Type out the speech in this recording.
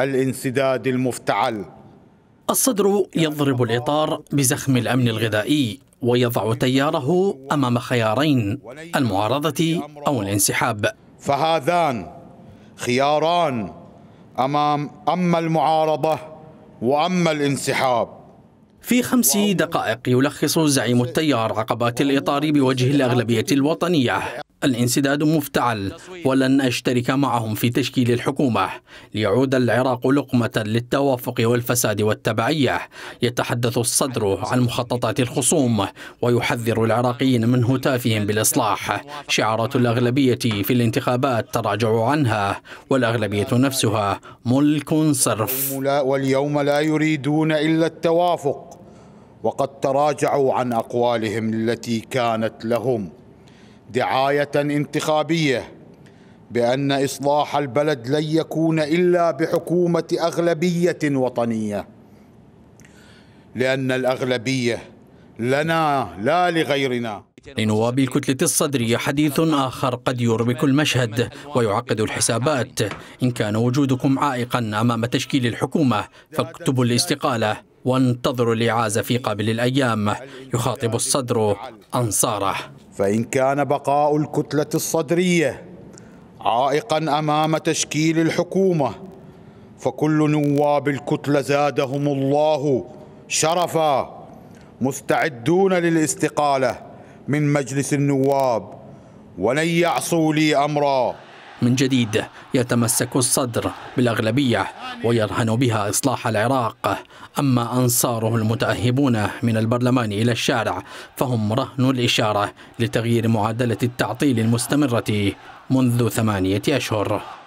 الانسداد المفتعل الصدر يضرب الإطار بزخم الأمن الغذائي ويضع تياره أمام خيارين المعارضة أو الانسحاب فهذان خياران أمام أما المعارضة وأما الانسحاب في خمس دقائق يلخص زعيم التيار عقبات الإطار بوجه الأغلبية الوطنية الانسداد مفتعل ولن أشترك معهم في تشكيل الحكومة ليعود العراق لقمة للتوافق والفساد والتبعية يتحدث الصدر عن مخططات الخصوم ويحذر العراقيين من هتافهم بالإصلاح شعارات الأغلبية في الانتخابات تراجعوا عنها والأغلبية نفسها ملك صرف واليوم لا يريدون إلا التوافق وقد تراجعوا عن أقوالهم التي كانت لهم دعايه انتخابيه بان اصلاح البلد لن يكون الا بحكومه اغلبيه وطنيه لان الاغلبيه لنا لا لغيرنا لنواب الكتلة الصدرية حديث آخر قد يربك المشهد ويعقد الحسابات إن كان وجودكم عائقا أمام تشكيل الحكومة فاكتبوا الاستقالة وانتظروا الإعازة في قابل الأيام يخاطب الصدر أنصاره فإن كان بقاء الكتلة الصدرية عائقا أمام تشكيل الحكومة فكل نواب الكتلة زادهم الله شرفا مستعدون للاستقالة من مجلس النواب ولن يعصوا لي أمرا من جديد يتمسك الصدر بالأغلبية ويرهن بها إصلاح العراق أما أنصاره المتأهبون من البرلمان إلى الشارع فهم رهن الإشارة لتغيير معادلة التعطيل المستمرة منذ ثمانية أشهر